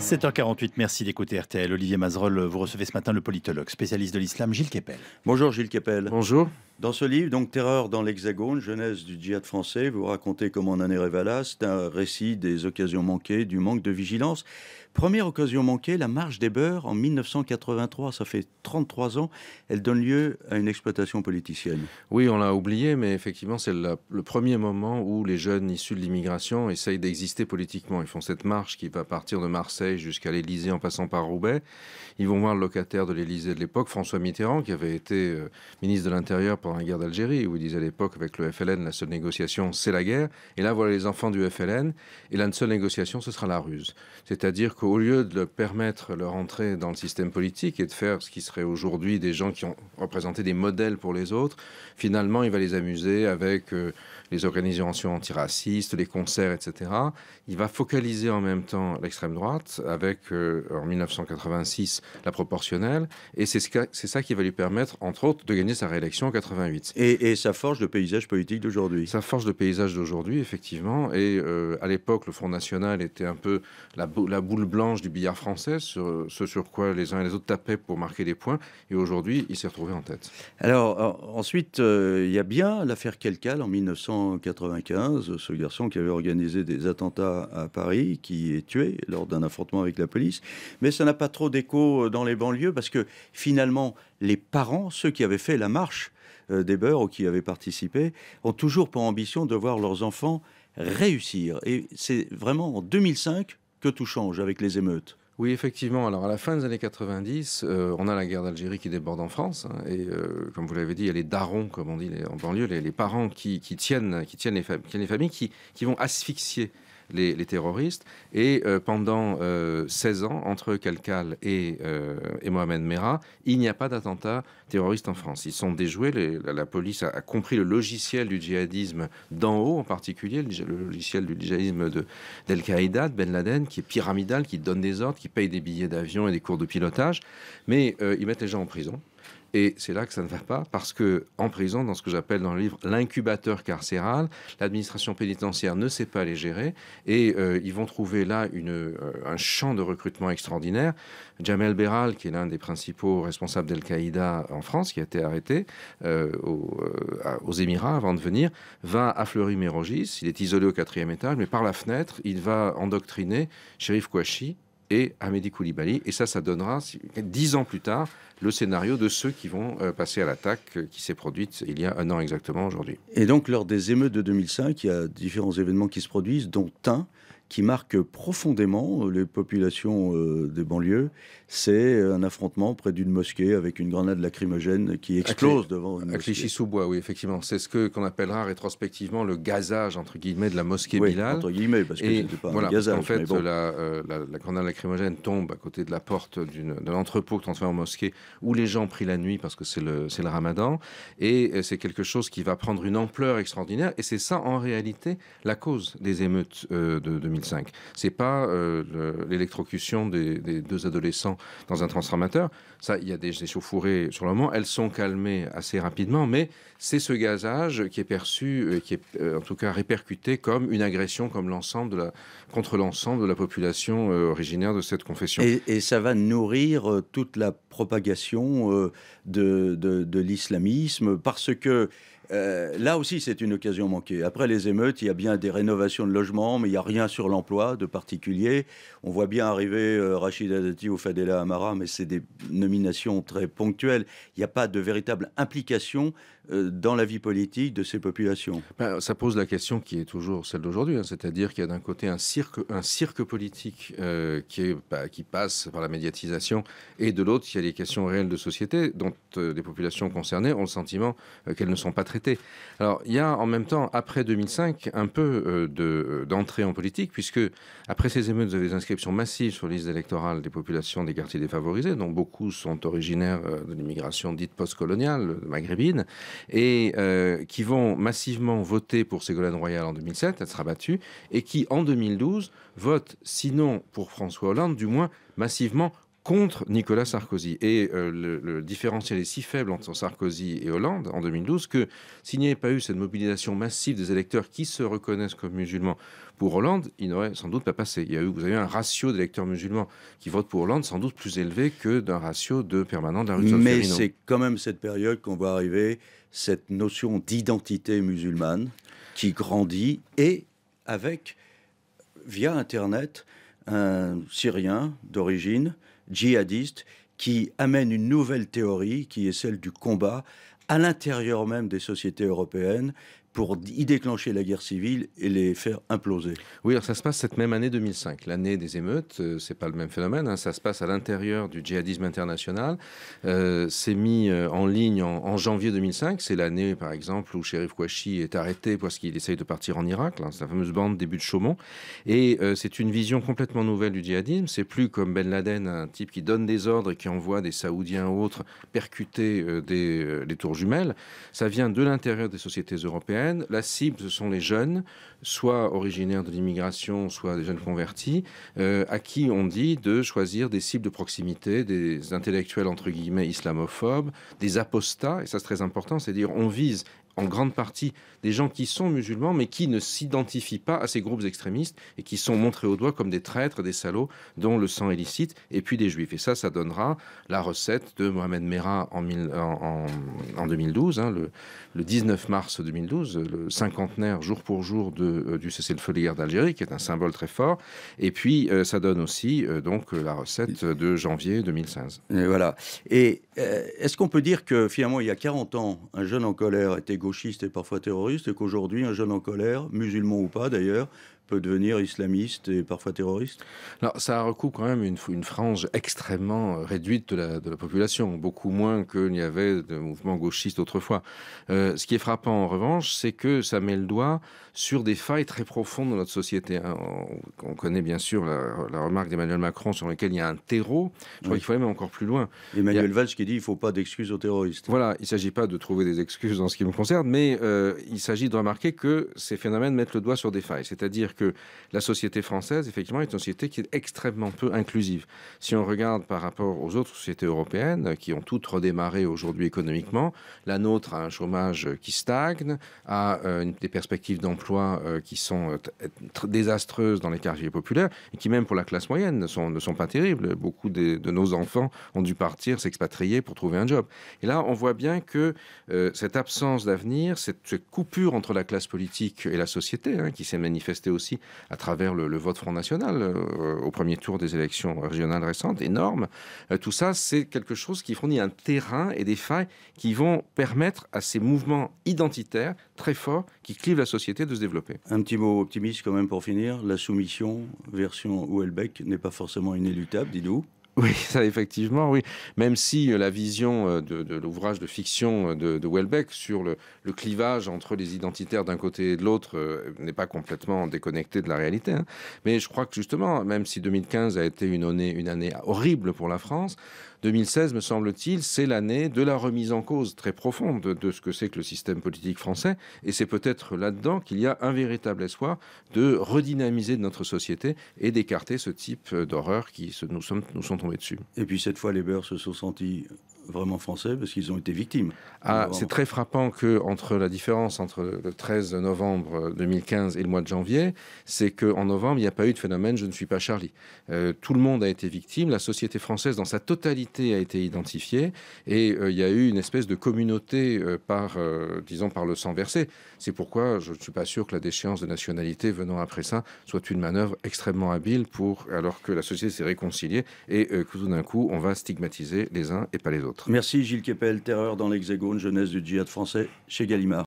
7h48, merci d'écouter RTL. Olivier Mazerolle, euh, vous recevez ce matin le politologue, spécialiste de l'islam, Gilles Kepel. Bonjour Gilles Kepel. Bonjour. Dans ce livre, donc Terreur dans l'Hexagone, jeunesse du djihad français, vous racontez comment est Revala, c'est un récit des occasions manquées, du manque de vigilance. Première occasion manquée, la marche des beurs en 1983, ça fait 33 ans, elle donne lieu à une exploitation politicienne. Oui, on l'a oublié, mais effectivement, c'est le, premier moment où les jeunes issus de l'immigration essayent d'exister politiquement. Ils font cette marche qui va partir de Marseille jusqu'à l'Élysée en passant par Roubaix. Ils vont voir le locataire de l'Élysée de l'époque, François Mitterrand, qui avait été euh, ministre de l'Intérieur pendant la guerre d'Algérie, où il disait à l'époque avec le FLN, la seule négociation, c'est la guerre. Et là, voilà les enfants du FLN, et la seule négociation, ce sera la ruse. C'est-à-dire qu'au au lieu de permettre leur entrée dans le système politique et de faire ce qui serait aujourd'hui des gens qui ont représenté des modèles pour les autres, finalement, il va les amuser avec euh, les organisations antiracistes, les concerts, etc. Il va focaliser en même temps l'extrême droite avec, euh, en 1986, la proportionnelle. Et c'est ce ça qui va lui permettre, entre autres, de gagner sa réélection en 88. Et, ça forge le paysage politique d'aujourd'hui. Ça forge le paysage d'aujourd'hui, effectivement. Et euh, à l'époque, le Front National était un peu la, la boule blanche blanche du billard français, ce sur quoi les uns et les autres tapaient pour marquer des points. Et aujourd'hui, il s'est retrouvé en tête. Alors, ensuite, euh, il y a bien l'affaire Kelkal en 1995, ce garçon qui avait organisé des attentats à Paris, qui est tué lors d'un affrontement avec la police. Mais ça n'a pas trop d'écho euh, dans les banlieues parce que finalement, les parents, ceux qui avaient fait la marche euh, des beurs ou qui avaient participé, ont toujours pour ambition de voir leurs enfants réussir. Et c'est vraiment en 2005 que tout change avec les émeutes. Oui, effectivement. Alors, à la fin des années 90, euh, on a la guerre d'Algérie qui déborde en France. Hein, et euh, comme vous l'avez dit, il y a les darons, comme on dit en banlieue, les, parents qui, tiennent, qui les, familles, qui, vont asphyxier les, terroristes. Et euh, pendant 16 euh, ans, entre Kalkal euh, et, Mohamed Merah, il n'y a pas d'attentat terroriste en France. Ils sont déjoués. la, police a, compris le logiciel du djihadisme d'en haut, en particulier le, logiciel du djihadisme d'Al-Qaïda, de Ben Laden, qui est pyramidal, qui donne des ordres, qui paye des billets d'avion et des cours de pilotage. Mais ils mettent les gens en prison. Et c'est là que ça ne va pas, parce que en prison, dans ce que j'appelle dans le livre l'incubateur carcéral, l'administration pénitentiaire ne sait pas les gérer, et euh, ils vont trouver là euh, un champ de recrutement extraordinaire. Jamel Béral, qui est l'un des principaux responsables d'Al-Qaïda en France, qui a été arrêté euh, aux, Émirats avant de venir, va à Fleury-Mérogis, il est isolé au quatrième étage, mais par la fenêtre, il va endoctriner Shérif Kouachi, et Amédi Koulibaly. Et ça, ça donnera, dix ans plus tard, le scénario de ceux qui vont euh, passer à l'attaque euh, qui s'est produite il y a un an exactement aujourd'hui. Et donc, lors des émeutes de 2005, il y a différents événements qui se produisent, dont un qui marque profondément euh, les populations euh, des banlieues. C'est euh, un affrontement près d'une mosquée avec une grenade lacrymogène qui explose devant une à sous bois oui, effectivement. C'est ce qu'on appellera rétrospectivement le gazage entre guillemets de la mosquée oui, Bilal. entre guillemets, parce que c'était pas un gazage. En fait, la, la, grenade lacrymogène tombe à côté de la porte d'un entrepôt transformé en mosquée où les gens prient la nuit parce que c'est le, Ramadan et c'est quelque chose qui va prendre une ampleur extraordinaire et c'est ça en réalité la cause des émeutes de, de c'est pas euh, l'électrocution des, deux adolescents dans un transformateur. Ça, il y a des échauffourées sur le moment. Elles sont calmées assez rapidement, mais c'est ce gazage qui est perçu, euh, qui est euh, en tout cas répercuté comme une agression comme contre l'ensemble de la population originaire de cette confession. Et, ça va nourrir toute la propagation de, de l'islamisme parce que euh, là aussi, c'est une occasion manquée. Après les émeutes, il y a bien des rénovations de logements, mais il n'y a rien sur l'emploi de particulier. On voit bien arriver euh, Rachida Rachid ou Fadela Amara, mais c'est des nominations très ponctuelles. Il n'y a pas de véritable implication euh, dans la vie politique de ces populations. Ben, ça pose la question qui est toujours celle d'aujourd'hui, hein. c'est-à-dire qu'il y a d'un côté un cirque, politique bah, qui, passe par la médiatisation, et de l'autre, il y a des questions réelles de société dont les populations concernées ont le sentiment qu'elles ne sont pas très alors, il y a en même temps, après 2005, un peu euh, euh, d'entrée en politique, puisque après ces émeutes, vous avez des inscriptions massives sur les listes électorales des populations des quartiers défavorisés, dont beaucoup sont originaires euh, de l'immigration dite post-coloniale maghrébine, et qui vont massivement voter pour Ségolène Royal en 2007, elle sera battue, et qui, en 2012, votent, sinon pour François Hollande, du moins massivement contre Nicolas Sarkozy. Et euh, le, différentiel est si faible entre Sarkozy et Hollande en 2012 que s'il n'y avait pas eu cette mobilisation massive des électeurs qui se reconnaissent comme musulmans pour Hollande, il n'aurait sans doute pas passé. Il y a eu, vous avez un ratio d'électeurs musulmans qui votent pour Hollande sans doute plus élevé que d'un ratio de permanent de la rue Mais c'est quand même cette période qu'on voit arriver cette notion d'identité musulmane qui grandit et avec, via Internet, un Syrien d'origine djihadiste qui amène une nouvelle théorie qui est celle du combat à l'intérieur même des sociétés européennes pour y déclencher la guerre civile et les faire imploser. Oui, alors ça se passe cette même année 2005, l'année des émeutes. ce euh, c'est pas le même phénomène. Hein. ça se passe à l'intérieur du djihadisme international. Euh, c'est mis euh, en ligne en, janvier 2005. C'est l'année, par exemple, où Sherif Kouachi est arrêté parce qu'il essaye de partir en Irak. C'est la fameuse bande début de Chaumont. Et c'est une vision complètement nouvelle du djihadisme. C'est plus comme Ben Laden, un type qui donne des ordres et qui envoie des Saoudiens ou autres percuter des, les tours jumelles. Ça vient de l'intérieur des sociétés européennes la cible, ce sont les jeunes, soit originaires de l'immigration, soit des jeunes convertis, euh, à qui on dit de choisir des cibles de proximité, des intellectuels entre guillemets islamophobes, des apostats, et ça c'est très important, c'est-à-dire on vise en grande partie des gens qui sont musulmans, mais qui ne s'identifient pas à ces groupes extrémistes et qui sont montrés au doigt comme des traîtres, des salauds, dont le sang est licite, et puis des juifs. Et ça, ça donnera la recette de Mohamed Merah en, en, 2012, hein, le, 19 mars 2012, le cinquantenaire jour pour jour de, euh, du cessez-le-feu d'Algérie, qui est un symbole très fort. Et puis, euh, ça donne aussi euh, donc la recette de janvier 2015. Et voilà. Et euh, est-ce qu'on peut dire que finalement, il y a 40 ans, un jeune en colère était gauchiste et parfois terroriste, et qu'aujourd'hui, un jeune en colère, musulman ou pas d'ailleurs, peut devenir islamiste et parfois terroriste Alors, ça recoupe quand même une, une frange extrêmement euh, réduite de la, population, beaucoup moins qu'il n'y avait de mouvements gauchistes autrefois. Euh, ce qui est frappant, en revanche, c'est que ça met le doigt sur des failles très profondes de notre société. Hein. On, connaît bien sûr la, remarque d'Emmanuel Macron sur laquelle il y a un terreau. Je crois qu'il faut aller encore plus loin. Emmanuel Valls qui dit qu'il ne faut pas d'excuses aux terroristes. Voilà, il ne s'agit pas de trouver des excuses en ce qui me concerne, mais euh, il s'agit de remarquer que ces phénomènes mettent le doigt sur des failles. C'est-à-dire que la société française, effectivement, est une société qui est extrêmement peu inclusive. Si on regarde par rapport aux autres sociétés européennes qui ont toutes redémarré aujourd'hui économiquement, la nôtre a un chômage euh, qui stagne, a euh, des perspectives d'emploi euh, qui sont désastreuses dans les quartiers populaires et qui, même pour la classe moyenne, ne sont, ne sont pas terribles. Beaucoup de, nos enfants ont dû partir, s'expatrier pour trouver un job. Et là, on voit bien que cette absence d'avenir, cette, coupure entre la classe politique et la société, hein, qui s'est manifestée aussi à travers le, vote Front National euh, au premier tour des élections régionales récentes, énorme. Euh, tout ça, c'est quelque chose qui fournit un terrain et des failles qui vont permettre à ces mouvements identitaires très forts qui clivent la société de se développer. Un petit mot optimiste quand même pour finir. La soumission version Houellebecq n'est pas forcément inéluctable, dis-nous. Oui, ça effectivement, oui. Même si euh, la vision euh, de, l'ouvrage de fiction euh, de, de Welbeck sur le, clivage entre les identitaires d'un côté et de l'autre n'est pas complètement déconnectée de la réalité. Hein. Mais je crois que justement, même si 2015 a été une année, une année horrible pour la France, 2016, me semble-t-il, c'est l'année de la remise en cause très profonde de, ce que c'est que le système politique français. Et c'est peut-être là-dedans qu'il y a un véritable espoir de redynamiser notre société et d'écarter ce type d'horreur qui se, nous, sommes, nous sont et puis cette fois, les beurs se sont sentis vraiment français parce qu'ils ont été victimes. Ah, c'est très frappant que entre la différence entre le 13 novembre 2015 euh, et le mois de janvier, c'est qu'en novembre, il n'y a pas eu de phénomène je ne suis pas Charlie. Euh, tout le monde a été victime, la société française dans sa totalité a été identifiée et euh, il y a eu une espèce de communauté par, disons, par le sang versé. C'est pourquoi je ne suis pas sûr que la déchéance de nationalité venant après ça soit une manœuvre extrêmement habile pour, alors que la société s'est réconciliée et que tout d'un coup, on va stigmatiser les uns et pas les autres. Merci Gilles Kepel, Terreur dans l'Hexagone, jeunesse du djihad français chez Gallimard.